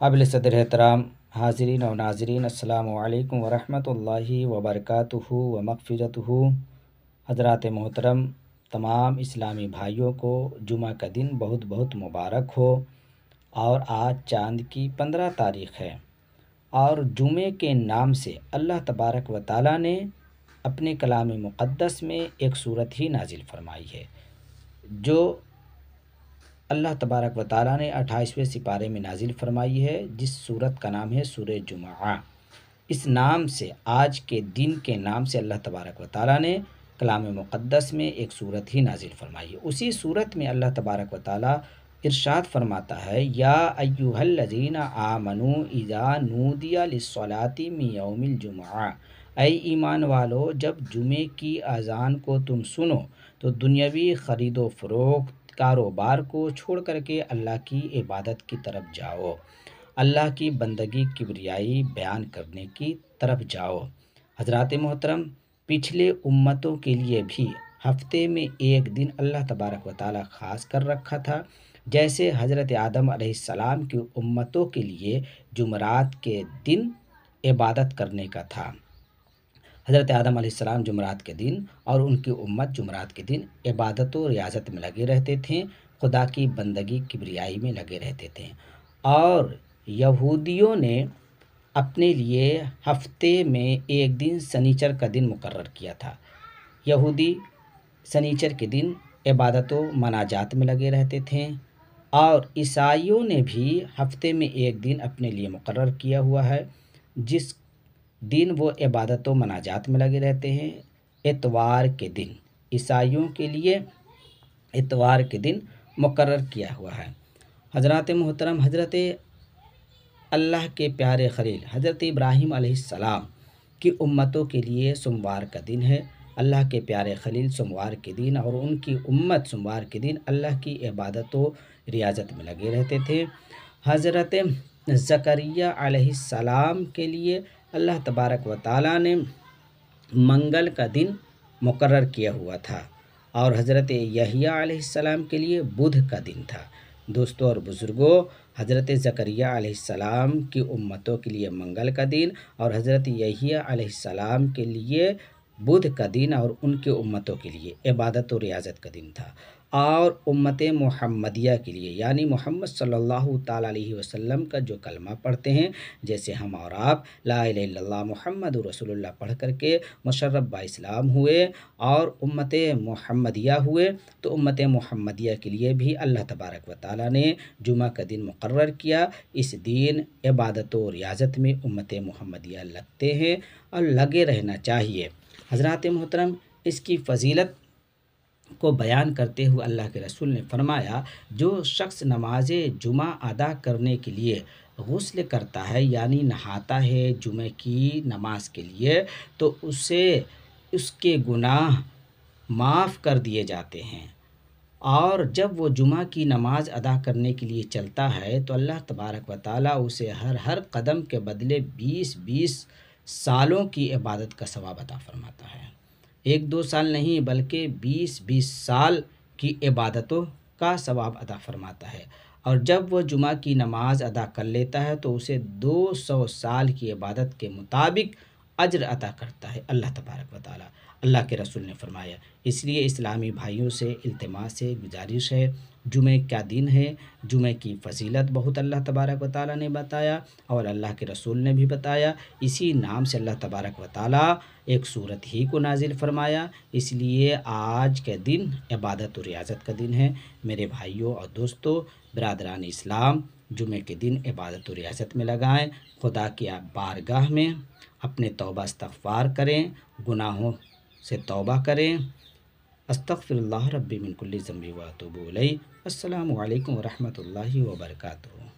काबिल सदर एहतराम हाजरीन और नाजरीन अल्लाम वरहमल वबरक व मगफ़रत हजरात मोहतरम तमाम इस्लामी भाइयों को जुमा का दिन बहुत बहुत मुबारक हो और आज चांद की पंद्रह तारीख है और जुमे के नाम से अल्लाह तबारक व ताली ने अपने कलाम मुक़दस में एक सूरत ही नाजिल फरमाई है जो अल्लाह तबारक व ताली ने अट्ठाईसवें सिपारे में नाजिल फरमाई है जिस सूरत का नाम है सूर जुमा इस नाम से आज के दिन के नाम से अल्लाह तबारक व ताली ने कलाम मुक़दस में एक सूरत ही नाजिल फरमाई है उसी सूरत में अल्लाह तबारक व ताली इरशाद फरमाता है या अयुहलजीना आमनु इज़ा नूदिया लसलाती मियामिल जुमा ऐ ईमान वालो जब जुमे की अजान को तुम सुनो तो दुनियावी ख़रीदो फ़रोख कारोबार को छोड़ करके अल्लाह की इबादत की तरफ जाओ अल्लाह की बंदगी किबरियाई बयान करने की तरफ जाओ हजरत मोहतरम पिछले उम्मतों के लिए भी हफ्ते में एक दिन अल्लाह तबारक व ताली ख़ास कर रखा था जैसे हज़रत आदम सलाम की उम्मतों के लिए जुमरात के दिन इबादत करने का था हज़रत आदम आसमाम जुमरात के दिन और उनकी उम्मत जुमरात के दिन इबादत व रियाजत में लगे रहते थे खुदा की बंदगी किबरियाई में लगे रहते थे और यहूदियों ने अपने लिए हफ्ते में एक दिन सनीचर का दिन मुकर किया था यहूदी सनीचर के दिन इबादत व मनाजात में लगे रहते थे और ईसाइयों ने भी हफ्ते में एक दिन अपने लिए मुकर किया हुआ है जिस दिन वो इबादत व मनाजात में लगे रहते हैं इतवार के दिन ईसाइयों के लिए इतवार के दिन मुकर किया हुआ है हजरत मोहतरम हजरत अल्लाह के प्यारे खलील हजरत इब्राहिम सलाम की उम्मतों के लिए सोमवार का दिन है अल्लाह के प्यारे खलील सोमवार के दिन और उनकी उम्मत सोमवार के दिन अल्लाह की इबादत व रियाजत में लगे रहते थे हजरत जकरिया सलाम के लिए अल्लाह तबारक व ताली ने मंगल का दिन मुकर किया हुआ था और हज़रत यहियाम के लिए बुध का दिन था दोस्तों और बुज़ुर्गों हज़रत ज़करिया की उम्मतों के लिए मंगल का दिन और हज़रत यहिया के लिए बुध का दिन और उनके उम्मतों के लिए इबादत और रियाजत का दिन था और उम्मत मोहम्मदिया के लिए यानी मोहम्मद सल्लल्लाहु अलैहि वसल्लम का जो कलमा पढ़ते हैं जैसे हम और आप ला मोहम्मद रसोल्ला पढ़ करके मशर्रब इस्लाम हुए और उम्मत मोहम्मदिया हुए तो उम्मत मोहम्मदिया के लिए भी अल्लाह तबारक व ताली ने जुमा का दिन मुकर किया इस दिन इबादत व रियाजत में उम्मत मोहम्मदिया लगते हैं और लगे रहना चाहिए हजरत मोहतरम इसकी फजीलत को बयान करते हुए अल्लाह के रसूल ने फरमाया जो शख्स नमाज जुमा अदा करने के लिए गसल करता है यानी नहाता है जुमे की नमाज के लिए तो उसे उसके गुनाह माफ़ कर दिए जाते हैं और जब वो जुमा की नमाज़ अदा करने के लिए चलता है तो अल्लाह तबारक व ताली उसे हर हर कदम के बदले बीस बीस सालों की इबादत का सवाब अदा फरमाता है एक दो साल नहीं बल्कि बीस बीस साल की इबादतों का सवाब अदा फरमाता है और जब वह जुमा की नमाज अदा कर लेता है तो उसे दो सौ साल की इबादत के मुताबिक अजर अदा करता है अल्लाह तबारक वाली अल्लाह के रसूल ने फरमाया इसलिए इस्लामी भाइयों से अल्तमास से गुजारिश है जुमे क्या दिन है जुमे की फजीलत बहुत अल्लाह तबारक व ताली ने बताया और अल्लाह के रसूल ने भी बताया इसी नाम से अल्लाह तबारक व ताली एक सूरत ही को नाजिल फरमाया इसलिए आज के दिन इबादत और रियाजत का दिन है मेरे भाइयों और दोस्तों बरदरान इस्लाम जुमे के दिन इबादत और रियाजत में लगाएँ खुदा की बारगाह में अपने तोबा इस्तफ़ार करें गुनाहों से तौबा करें अस्तफ़िल्ला रबी मिनकुल्ली ज़म्बी वातबूल असलकम वरहमल वर्का